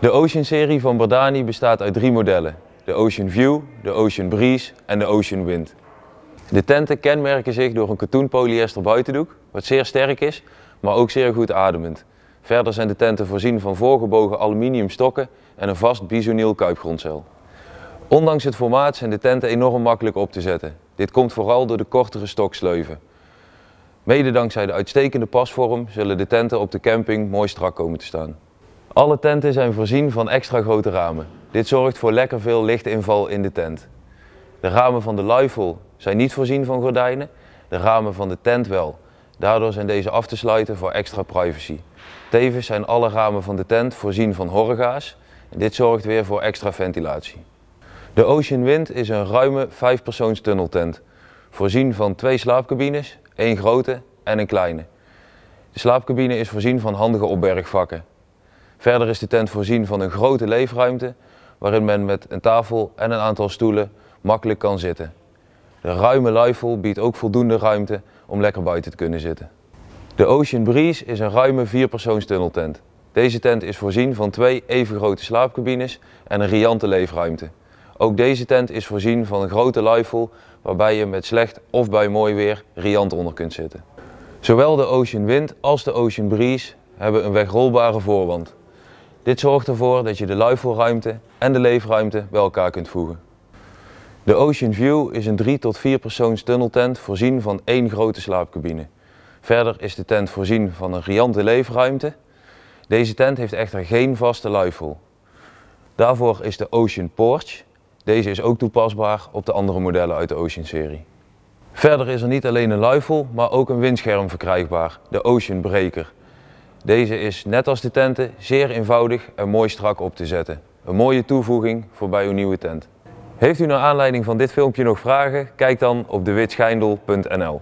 De Ocean-serie van Bardani bestaat uit drie modellen. De Ocean View, de Ocean Breeze en de Ocean Wind. De tenten kenmerken zich door een katoen polyester buitendoek, wat zeer sterk is, maar ook zeer goed ademend. Verder zijn de tenten voorzien van voorgebogen aluminium stokken en een vast bisoniel kuipgrondcel. Ondanks het formaat zijn de tenten enorm makkelijk op te zetten. Dit komt vooral door de kortere stoksleuven. Mede dankzij de uitstekende pasvorm zullen de tenten op de camping mooi strak komen te staan. Alle tenten zijn voorzien van extra grote ramen. Dit zorgt voor lekker veel lichtinval in de tent. De ramen van de luifel zijn niet voorzien van gordijnen, de ramen van de tent wel. Daardoor zijn deze af te sluiten voor extra privacy. Tevens zijn alle ramen van de tent voorzien van horrega's. Dit zorgt weer voor extra ventilatie. De Ocean Wind is een ruime vijfpersoons tunneltent. Voorzien van twee slaapcabines, één grote en een kleine. De slaapcabine is voorzien van handige opbergvakken. Verder is de tent voorzien van een grote leefruimte waarin men met een tafel en een aantal stoelen makkelijk kan zitten. De ruime luifel biedt ook voldoende ruimte om lekker buiten te kunnen zitten. De Ocean Breeze is een ruime vierpersoons tunneltent. Deze tent is voorzien van twee even grote slaapcabines en een riante leefruimte. Ook deze tent is voorzien van een grote luifel waarbij je met slecht of bij mooi weer riant onder kunt zitten. Zowel de Ocean Wind als de Ocean Breeze hebben een wegrolbare voorwand. Dit zorgt ervoor dat je de luifelruimte en de leefruimte bij elkaar kunt voegen. De Ocean View is een 3 tot 4 persoons tunneltent voorzien van één grote slaapcabine. Verder is de tent voorzien van een riante leefruimte. Deze tent heeft echter geen vaste luifel. Daarvoor is de Ocean Porch. Deze is ook toepasbaar op de andere modellen uit de Ocean serie. Verder is er niet alleen een luifel, maar ook een windscherm verkrijgbaar, de Ocean Breaker. Deze is net als de tenten zeer eenvoudig en mooi strak op te zetten. Een mooie toevoeging voor bij uw nieuwe tent. Heeft u naar aanleiding van dit filmpje nog vragen? Kijk dan op dewitscheindel.nl